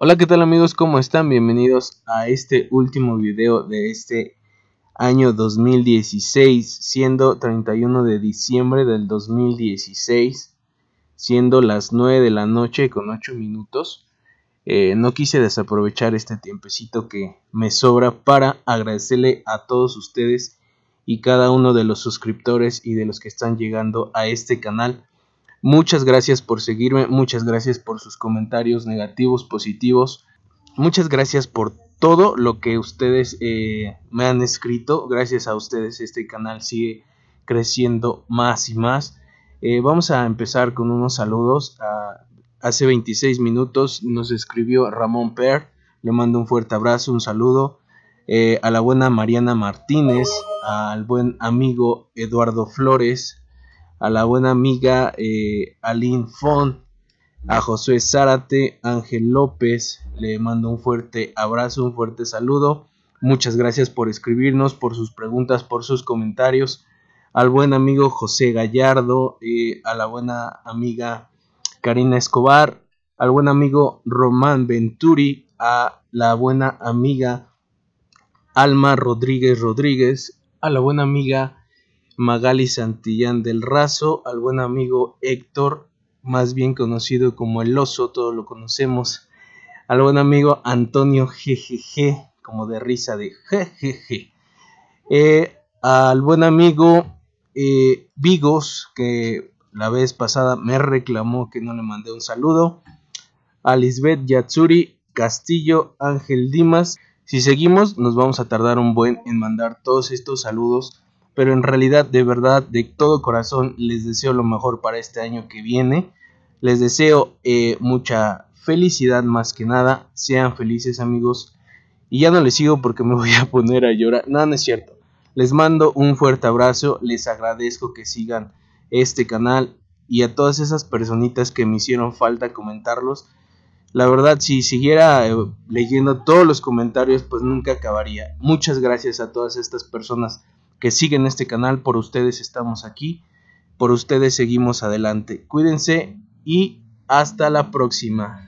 Hola, ¿qué tal amigos? ¿Cómo están? Bienvenidos a este último video de este año 2016, siendo 31 de diciembre del 2016, siendo las 9 de la noche con 8 minutos. Eh, no quise desaprovechar este tiempecito que me sobra para agradecerle a todos ustedes y cada uno de los suscriptores y de los que están llegando a este canal. Muchas gracias por seguirme, muchas gracias por sus comentarios negativos, positivos. Muchas gracias por todo lo que ustedes eh, me han escrito. Gracias a ustedes este canal sigue creciendo más y más. Eh, vamos a empezar con unos saludos. hace 26 minutos nos escribió Ramón Per. Le mando un fuerte abrazo, un saludo. Eh, a la buena Mariana Martínez, al buen amigo Eduardo Flores, a la buena amiga eh, Aline Font, a José Zárate, Ángel López, le mando un fuerte abrazo, un fuerte saludo. Muchas gracias por escribirnos, por sus preguntas, por sus comentarios. Al buen amigo José Gallardo, eh, a la buena amiga Karina Escobar, al buen amigo Román Venturi, a la buena amiga Alma Rodríguez Rodríguez, a la buena amiga Magali Santillán del Razo, al buen amigo Héctor, más bien conocido como El Oso, todos lo conocemos, al buen amigo Antonio Jejeje, como de risa de jejeje, eh, al buen amigo eh, Vigos, que la vez pasada me reclamó que no le mandé un saludo, a Lisbeth Yatsuri, Castillo, Ángel Dimas. Si seguimos, nos vamos a tardar un buen en mandar todos estos saludos pero en realidad de verdad de todo corazón les deseo lo mejor para este año que viene. Les deseo eh, mucha felicidad más que nada. Sean felices amigos. Y ya no les sigo porque me voy a poner a llorar. No, no es cierto. Les mando un fuerte abrazo. Les agradezco que sigan este canal. Y a todas esas personitas que me hicieron falta comentarlos. La verdad, si siguiera eh, leyendo todos los comentarios, pues nunca acabaría. Muchas gracias a todas estas personas que siguen este canal, por ustedes estamos aquí, por ustedes seguimos adelante. Cuídense y hasta la próxima.